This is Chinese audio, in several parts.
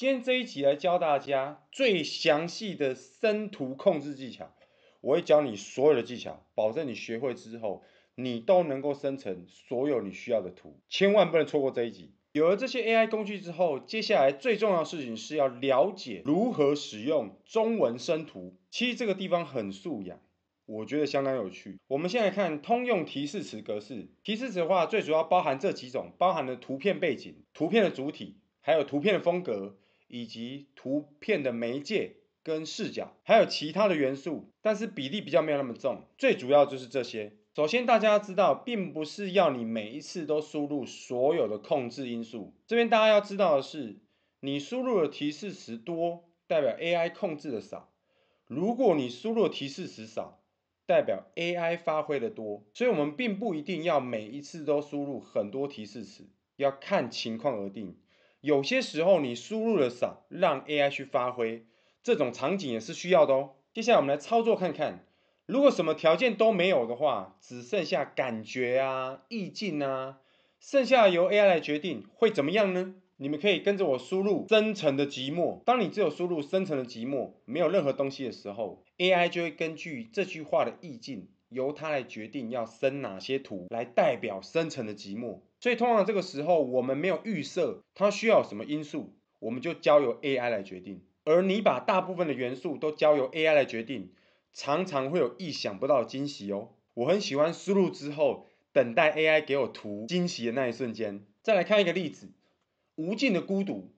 今天这一集来教大家最详细的生图控制技巧，我会教你所有的技巧，保证你学会之后，你都能够生成所有你需要的图，千万不能错过这一集。有了这些 AI 工具之后，接下来最重要的事情是要了解如何使用中文生图。其实这个地方很素养，我觉得相当有趣。我们先来看通用提示词格式，提示词话最主要包含这几种，包含了图片背景、图片的主体，还有图片的风格。以及图片的媒介跟视角，还有其他的元素，但是比例比较没有那么重。最主要就是这些。首先，大家要知道，并不是要你每一次都输入所有的控制因素。这边大家要知道的是，你输入的提示词多，代表 AI 控制的少；如果你输入的提示词少，代表 AI 发挥的多。所以，我们并不一定要每一次都输入很多提示词，要看情况而定。有些时候你输入的少，让 AI 去发挥，这种场景也是需要的哦。接下来我们来操作看看，如果什么条件都没有的话，只剩下感觉啊、意境啊，剩下由 AI 来决定会怎么样呢？你们可以跟着我输入“深层的寂寞”。当你只有输入“深层的寂寞”没有任何东西的时候，AI 就会根据这句话的意境，由它来决定要生哪些图来代表“深层的寂寞”。所以通常这个时候，我们没有预设它需要什么因素，我们就交由 AI 来决定。而你把大部分的元素都交由 AI 来决定，常常会有意想不到的惊喜哦。我很喜欢输入之后，等待 AI 给我图惊喜的那一瞬间。再来看一个例子：无尽的孤独。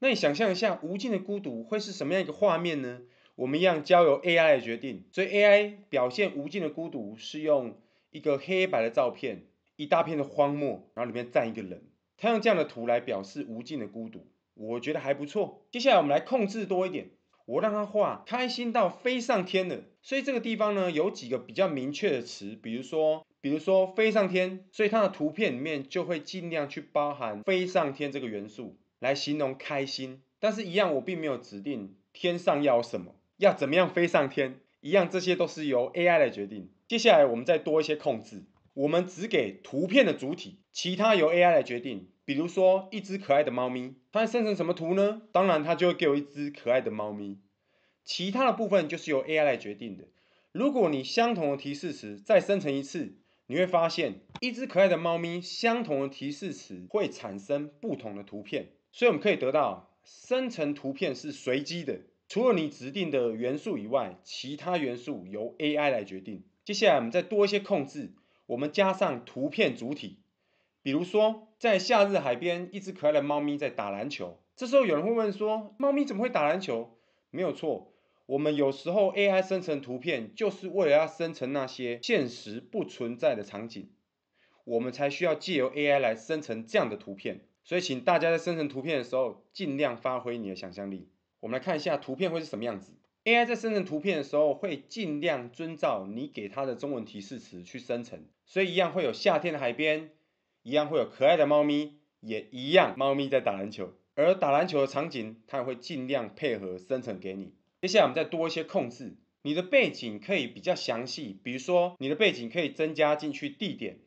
那你想象一下，无尽的孤独会是什么样一个画面呢？我们一样交由 AI 来决定。所以 AI 表现无尽的孤独是用一个黑白的照片。一大片的荒漠，然后里面站一个人，他用这样的图来表示无尽的孤独，我觉得还不错。接下来我们来控制多一点，我让他画开心到飞上天的。所以这个地方呢，有几个比较明确的词，比如说，比如说飞上天，所以他的图片里面就会尽量去包含飞上天这个元素来形容开心。但是，一样我并没有指定天上要什么，要怎么样飞上天，一样这些都是由 AI 来决定。接下来我们再多一些控制。我们只给图片的主体，其他由 AI 来决定。比如说，一只可爱的猫咪，它生成什么图呢？当然，它就会给我一只可爱的猫咪。其他的部分就是由 AI 来决定的。如果你相同的提示词再生成一次，你会发现一只可爱的猫咪，相同的提示词会产生不同的图片。所以我们可以得到，生成图片是随机的，除了你指定的元素以外，其他元素由 AI 来决定。接下来我们再多一些控制。我们加上图片主体，比如说在夏日海边，一只可爱的猫咪在打篮球。这时候有人会问说，猫咪怎么会打篮球？没有错，我们有时候 AI 生成图片就是为了要生成那些现实不存在的场景，我们才需要借由 AI 来生成这样的图片。所以，请大家在生成图片的时候，尽量发挥你的想象力。我们来看一下图片会是什么样子。AI 在生成图片的时候，会尽量遵照你给它的中文提示词去生成，所以一样会有夏天的海边，一样会有可爱的猫咪，也一样猫咪在打篮球，而打篮球的场景它也会尽量配合生成给你。接下来我们再多一些控制，你的背景可以比较详细，比如说你的背景可以增加进去地点，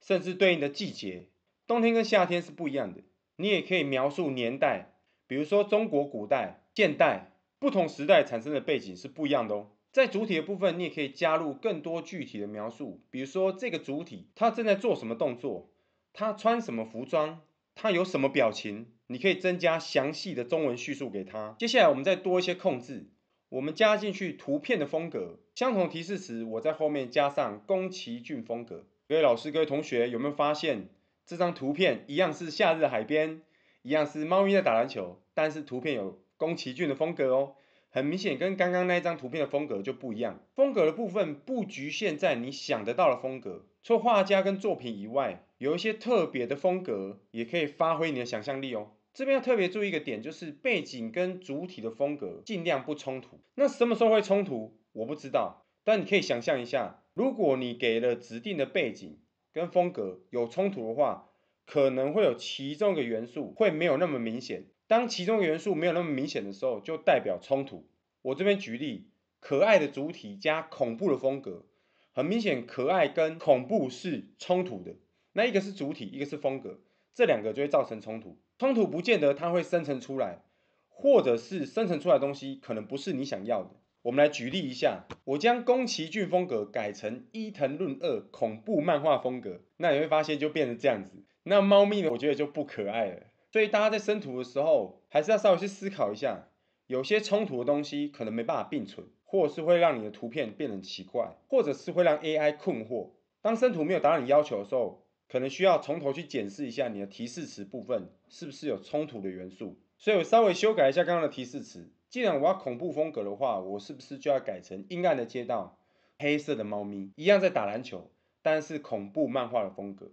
甚至对应的季节，冬天跟夏天是不一样的。你也可以描述年代，比如说中国古代、现代。不同时代产生的背景是不一样的哦。在主体的部分，你也可以加入更多具体的描述，比如说这个主体他正在做什么动作，他穿什么服装，他有什么表情，你可以增加详细的中文叙述给他。接下来我们再多一些控制，我们加进去图片的风格。相同提示词，我在后面加上宫崎骏风格。各位老师，各位同学有没有发现，这张图片一样是夏日海边，一样是猫咪在打篮球，但是图片有。宫崎骏的风格哦，很明显跟刚刚那一张图片的风格就不一样。风格的部分不局限在你想得到的风格，除画家跟作品以外，有一些特别的风格也可以发挥你的想象力哦。这边要特别注意一个点，就是背景跟主体的风格尽量不冲突。那什么时候会冲突？我不知道，但你可以想象一下，如果你给了指定的背景跟风格有冲突的话，可能会有其中一个元素会没有那么明显。当其中元素没有那么明显的时候，就代表冲突。我这边举例，可爱的主体加恐怖的风格，很明显可爱跟恐怖是冲突的。那一个是主体，一个是风格，这两个就会造成冲突。冲突不见得它会生成出来，或者是生成出来东西可能不是你想要的。我们来举例一下，我将宫崎骏风格改成伊藤润二恐怖漫画风格，那你会发现就变成这样子。那猫咪呢？我觉得就不可爱了。所以大家在生图的时候，还是要稍微去思考一下，有些冲突的东西可能没办法并存，或者是会让你的图片变得奇怪，或者是会让 AI 困惑。当生图没有达到你要求的时候，可能需要从头去检视一下你的提示词部分是不是有冲突的元素。所以我稍微修改一下刚刚的提示词。既然我要恐怖风格的话，我是不是就要改成阴暗的街道，黑色的猫咪一样在打篮球，但是恐怖漫画的风格，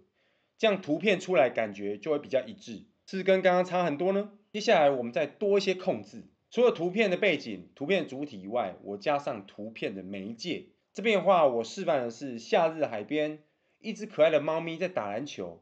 这样图片出来感觉就会比较一致。是跟刚刚差很多呢。接下来我们再多一些控制，除了图片的背景、图片主体以外，我加上图片的媒介。这边的话，我示范的是夏日海边，一只可爱的猫咪在打篮球。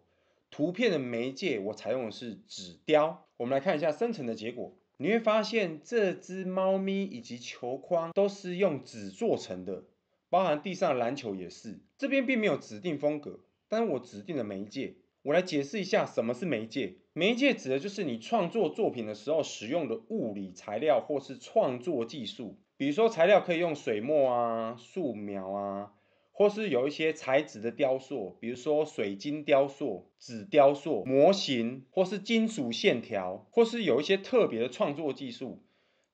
图片的媒介我采用的是纸雕。我们来看一下生成的结果，你会发现这只猫咪以及球框都是用纸做成的，包含地上篮球也是。这边并没有指定风格，但是我指定的媒介。我来解释一下什么是媒介。媒介指的就是你创作作品的时候使用的物理材料，或是创作技术。比如说，材料可以用水墨啊、素描啊，或是有一些材质的雕塑，比如说水晶雕塑、纸雕塑、模型，或是金属线条，或是有一些特别的创作技术，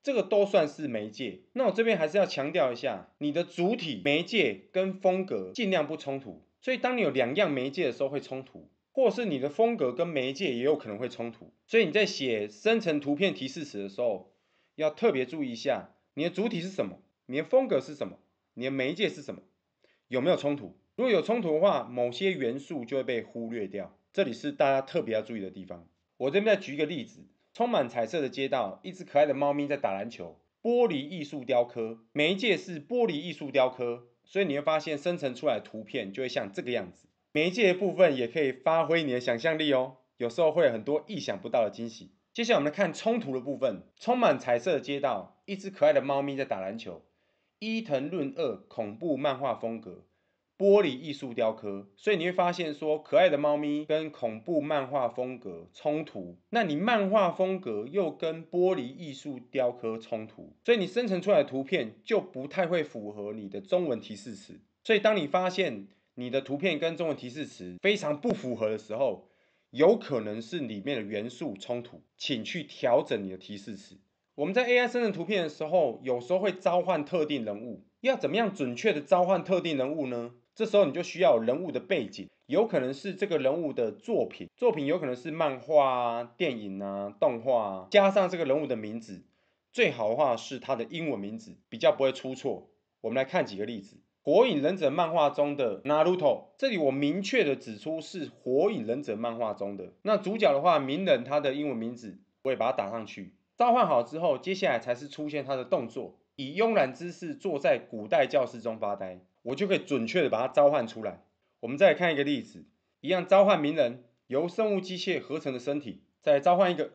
这个都算是媒介。那我这边还是要强调一下，你的主体媒介跟风格尽量不冲突。所以，当你有两样媒介的时候，会冲突。或是你的风格跟媒介也有可能会冲突，所以你在写生成图片提示词的时候，要特别注意一下你的主体是什么，你的风格是什么，你的媒介是什么，有没有冲突？如果有冲突的话，某些元素就会被忽略掉。这里是大家特别要注意的地方。我这边再举一个例子：充满彩色的街道，一只可爱的猫咪在打篮球，玻璃艺术雕刻，媒介是玻璃艺术雕刻，所以你会发现生成出来的图片就会像这个样子。媒介的部分也可以发挥你的想象力哦，有时候会有很多意想不到的惊喜。接下来我们来看冲突的部分，充满彩色的街道，一只可爱的猫咪在打篮球，伊藤润二恐怖漫画风格，玻璃艺术雕刻。所以你会发现说，可爱的猫咪跟恐怖漫画风格冲突，那你漫画风格又跟玻璃艺术雕刻冲突，所以你生成出来的图片就不太会符合你的中文提示词。所以当你发现，你的图片跟中文提示词非常不符合的时候，有可能是里面的元素冲突，请去调整你的提示词。我们在 AI 生成图片的时候，有时候会召唤特定人物，要怎么样准确的召唤特定人物呢？这时候你就需要人物的背景，有可能是这个人物的作品，作品有可能是漫画、啊、电影啊、动画，啊，加上这个人物的名字，最好的话是他的英文名字，比较不会出错。我们来看几个例子。火影忍者漫画中的 Naruto，这里我明确的指出是火影忍者漫画中的那主角的话，鸣人他的英文名字我也把它打上去。召唤好之后，接下来才是出现他的动作，以慵懒姿势坐在古代教室中发呆，我就可以准确的把他召唤出来。我们再看一个例子，一样召唤鸣人，由生物机械合成的身体，再召唤一个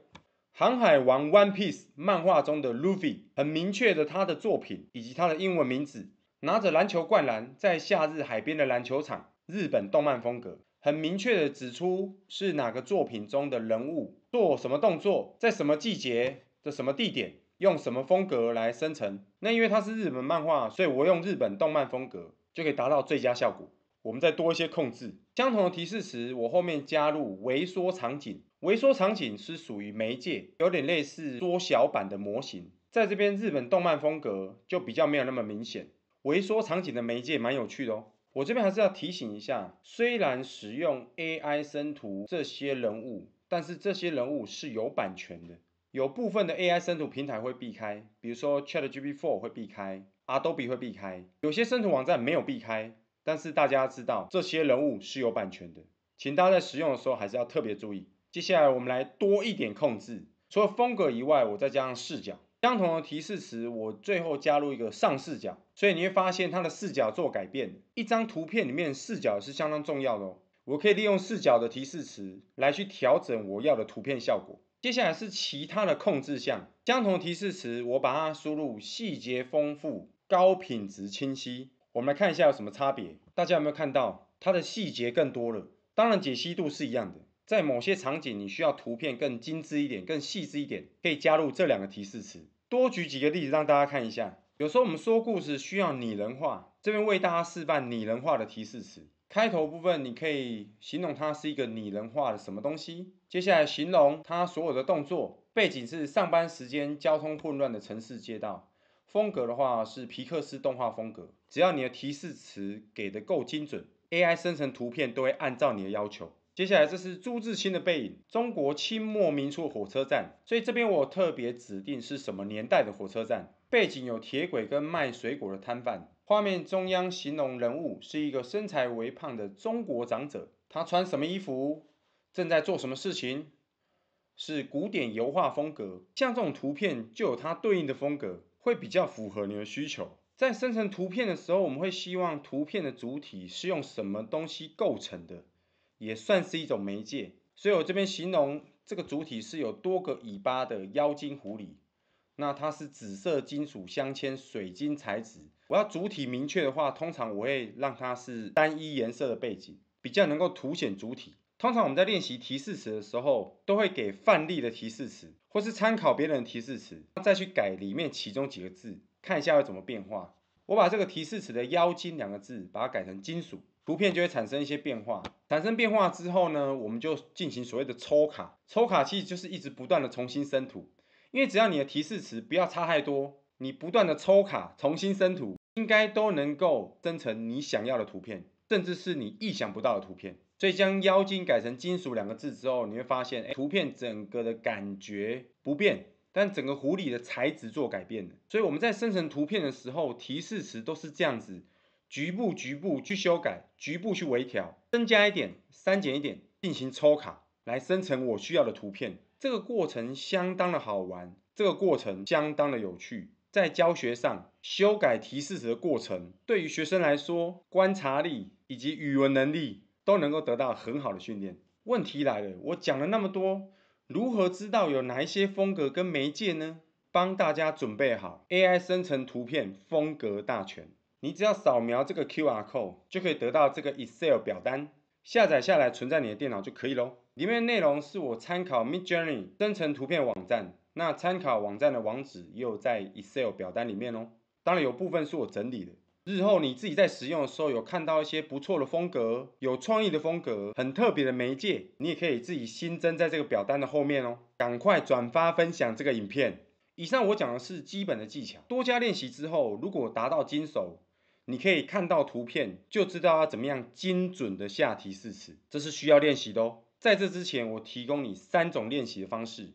航海王 One Piece 漫画中的 Luffy 很明确的他的作品以及他的英文名字。拿着篮球灌篮，在夏日海边的篮球场，日本动漫风格，很明确的指出是哪个作品中的人物做什么动作，在什么季节的什么地点，用什么风格来生成。那因为它是日本漫画，所以我用日本动漫风格就可以达到最佳效果。我们再多一些控制，相同的提示词，我后面加入微缩场景。微缩场景是属于媒介，有点类似缩小版的模型，在这边日本动漫风格就比较没有那么明显。微缩场景的媒介蛮有趣的哦。我这边还是要提醒一下，虽然使用 AI 生图这些人物，但是这些人物是有版权的。有部分的 AI 生图平台会避开，比如说 ChatGPT 会避开，Adobe 会避开，有些生图网站没有避开。但是大家知道这些人物是有版权的，请大家在使用的时候还是要特别注意。接下来我们来多一点控制，除了风格以外，我再加上视角。相同的提示词，我最后加入一个上视角，所以你会发现它的视角做改变。一张图片里面视角是相当重要的哦。我可以利用视角的提示词来去调整我要的图片效果。接下来是其他的控制项，相同提示词，我把它输入细节丰富、高品质、清晰。我们来看一下有什么差别。大家有没有看到它的细节更多了？当然解析度是一样的。在某些场景，你需要图片更精致一点、更细致一点，可以加入这两个提示词。多举几个例子让大家看一下。有时候我们说故事需要拟人化，这边为大家示范拟人化的提示词。开头部分你可以形容它是一个拟人化的什么东西，接下来形容它所有的动作。背景是上班时间交通混乱的城市街道，风格的话是皮克斯动画风格。只要你的提示词给的够精准，AI 生成图片都会按照你的要求。接下来这是朱自清的背影，中国清末民初火车站。所以这边我特别指定是什么年代的火车站。背景有铁轨跟卖水果的摊贩。画面中央形容人物是一个身材微胖的中国长者，他穿什么衣服？正在做什么事情？是古典油画风格。像这种图片就有它对应的风格，会比较符合你的需求。在生成图片的时候，我们会希望图片的主体是用什么东西构成的？也算是一种媒介，所以我这边形容这个主体是有多个尾巴的妖精狐狸。那它是紫色金属镶嵌水晶材质。我要主体明确的话，通常我会让它是单一颜色的背景，比较能够凸显主体。通常我们在练习提示词的时候，都会给范例的提示词，或是参考别人的提示词，再去改里面其中几个字，看一下会怎么变化。我把这个提示词的“妖精”两个字，把它改成“金属”。图片就会产生一些变化，产生变化之后呢，我们就进行所谓的抽卡。抽卡其实就是一直不断的重新生图，因为只要你的提示词不要差太多，你不断的抽卡重新生图，应该都能够生成你想要的图片，甚至是你意想不到的图片。所以将妖精改成金属两个字之后，你会发现图片整个的感觉不变，但整个狐狸的材质做改变了。所以我们在生成图片的时候，提示词都是这样子。局部、局部去修改，局部去微调，增加一点，删减一点，进行抽卡来生成我需要的图片。这个过程相当的好玩，这个过程相当的有趣。在教学上，修改提示词的过程，对于学生来说，观察力以及语文能力都能够得到很好的训练。问题来了，我讲了那么多，如何知道有哪一些风格跟媒介呢？帮大家准备好 AI 生成图片风格大全。你只要扫描这个 QR code 就可以得到这个 Excel 表单，下载下来存在你的电脑就可以了。里面内容是我参考 Midjourney 生成图片网站，那参考网站的网址也有在 Excel 表单里面哦。当然有部分是我整理的，日后你自己在使用的时候有看到一些不错的风格、有创意的风格、很特别的媒介，你也可以自己新增在这个表单的后面哦。赶快转发分享这个影片。以上我讲的是基本的技巧，多加练习之后，如果达到精熟。你可以看到图片，就知道要怎么样精准的下提示词，这是需要练习的哦。在这之前，我提供你三种练习的方式。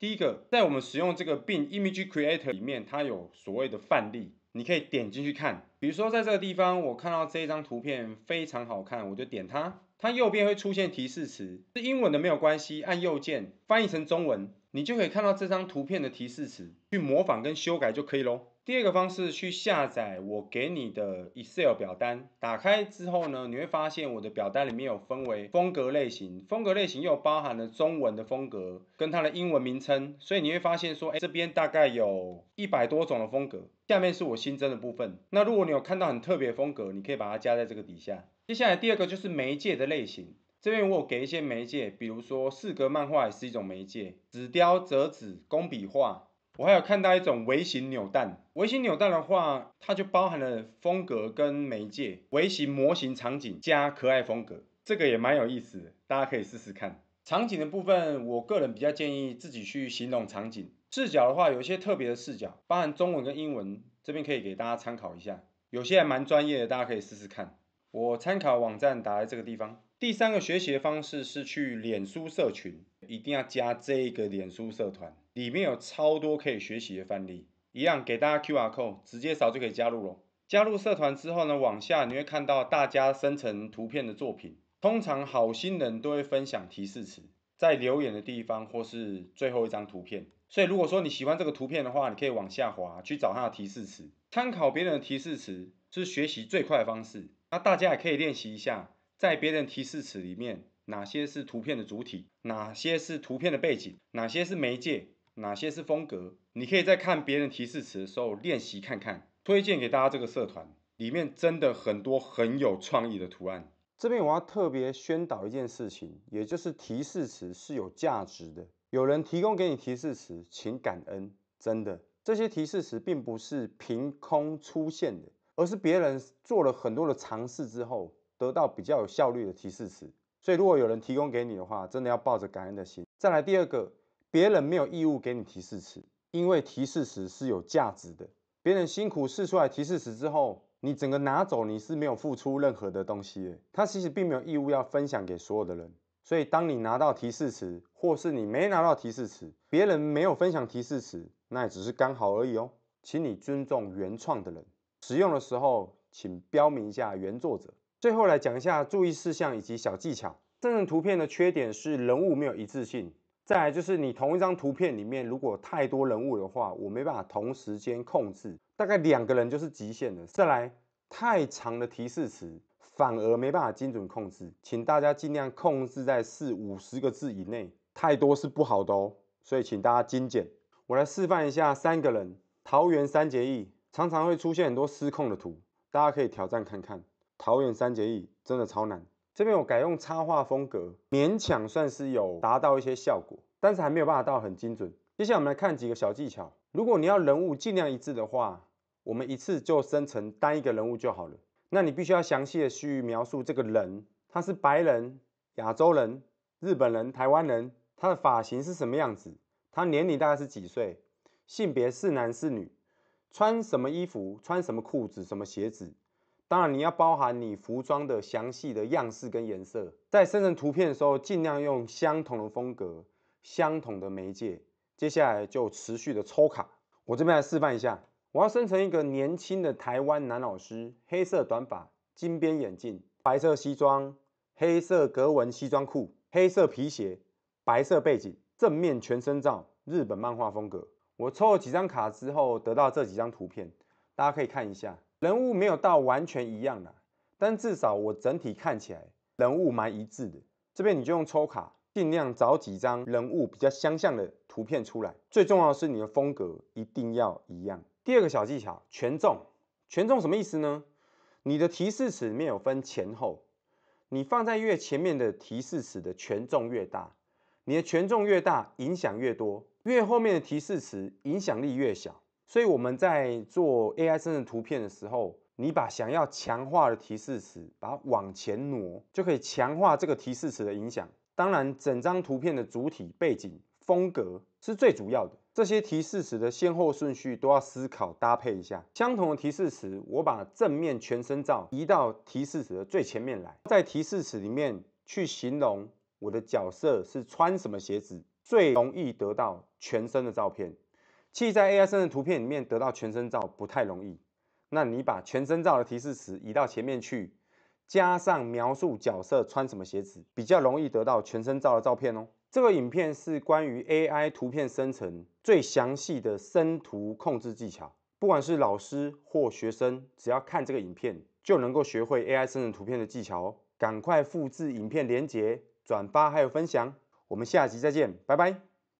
第一个，在我们使用这个 Bing Image Creator 里面，它有所谓的范例，你可以点进去看。比如说，在这个地方，我看到这一张图片非常好看，我就点它，它右边会出现提示词，是英文的没有关系，按右键翻译成中文，你就可以看到这张图片的提示词，去模仿跟修改就可以喽。第二个方式去下载我给你的 Excel 表单，打开之后呢，你会发现我的表单里面有分为风格类型，风格类型又包含了中文的风格跟它的英文名称，所以你会发现说，哎，这边大概有一百多种的风格。下面是我新增的部分，那如果你有看到很特别风格，你可以把它加在这个底下。接下来第二个就是媒介的类型，这边我有给一些媒介，比如说四格漫画也是一种媒介，纸雕、折纸、工笔画。我还有看到一种微型扭蛋，微型扭蛋的话，它就包含了风格跟媒介、微型模型场景加可爱风格，这个也蛮有意思，大家可以试试看。场景的部分，我个人比较建议自己去形容场景。视角的话，有一些特别的视角，包含中文跟英文，这边可以给大家参考一下。有些还蛮专业的，大家可以试试看。我参考网站打在这个地方。第三个学习方式是去脸书社群，一定要加这个脸书社团。里面有超多可以学习的范例，一样给大家 Q R code，直接扫就可以加入了。加入社团之后呢，往下你会看到大家生成图片的作品。通常好心人都会分享提示词，在留言的地方或是最后一张图片。所以如果说你喜欢这个图片的话，你可以往下滑去找它的提示词，参考别人的提示词是学习最快的方式。那大家也可以练习一下，在别人提示词里面，哪些是图片的主体，哪些是图片的背景，哪些是媒介。哪些是风格？你可以在看别人提示词的时候练习看看。推荐给大家这个社团，里面真的很多很有创意的图案。这边我要特别宣导一件事情，也就是提示词是有价值的。有人提供给你提示词，请感恩，真的。这些提示词并不是凭空出现的，而是别人做了很多的尝试之后，得到比较有效率的提示词。所以如果有人提供给你的话，真的要抱着感恩的心。再来第二个。别人没有义务给你提示词，因为提示词是有价值的。别人辛苦试出来提示词之后，你整个拿走，你是没有付出任何的东西的。他其实并没有义务要分享给所有的人。所以，当你拿到提示词，或是你没拿到提示词，别人没有分享提示词，那也只是刚好而已哦。请你尊重原创的人，使用的时候请标明一下原作者。最后来讲一下注意事项以及小技巧。这张图片的缺点是人物没有一致性。再来就是你同一张图片里面，如果太多人物的话，我没办法同时间控制，大概两个人就是极限了。再来，太长的提示词反而没办法精准控制，请大家尽量控制在四五十个字以内，太多是不好的哦。所以请大家精简。我来示范一下三个人桃园三结义，常常会出现很多失控的图，大家可以挑战看看。桃园三结义真的超难。这边我改用插画风格，勉强算是有达到一些效果，但是还没有办法到很精准。接下来我们来看几个小技巧。如果你要人物尽量一致的话，我们一次就生成单一个人物就好了。那你必须要详细的去描述这个人，他是白人、亚洲人、日本人、台湾人，他的发型是什么样子？他年龄大概是几岁？性别是男是女？穿什么衣服？穿什么裤子？什么鞋子？当然，你要包含你服装的详细的样式跟颜色，在生成图片的时候，尽量用相同的风格、相同的媒介。接下来就持续的抽卡。我这边来示范一下，我要生成一个年轻的台湾男老师，黑色短发、金边眼镜、白色西装、黑色格纹西装裤、黑色皮鞋、白色背景、正面全身照、日本漫画风格。我抽了几张卡之后，得到这几张图片，大家可以看一下。人物没有到完全一样的，但至少我整体看起来人物蛮一致的。这边你就用抽卡，尽量找几张人物比较相像的图片出来。最重要的是你的风格一定要一样。第二个小技巧，权重。权重什么意思呢？你的提示词里面有分前后，你放在越前面的提示词的权重越大，你的权重越大影响越多，越后面的提示词影响力越小。所以我们在做 AI 生成图片的时候，你把想要强化的提示词把它往前挪，就可以强化这个提示词的影响。当然，整张图片的主体、背景、风格是最主要的，这些提示词的先后顺序都要思考搭配一下。相同的提示词，我把正面全身照移到提示词的最前面来，在提示词里面去形容我的角色是穿什么鞋子，最容易得到全身的照片。在 AI 生成图片里面得到全身照不太容易，那你把全身照的提示词移到前面去，加上描述角色穿什么鞋子，比较容易得到全身照的照片哦。这个影片是关于 AI 图片生成最详细的生图控制技巧，不管是老师或学生，只要看这个影片就能够学会 AI 生成图片的技巧哦。赶快复制影片链接，转发还有分享，我们下集再见，拜拜。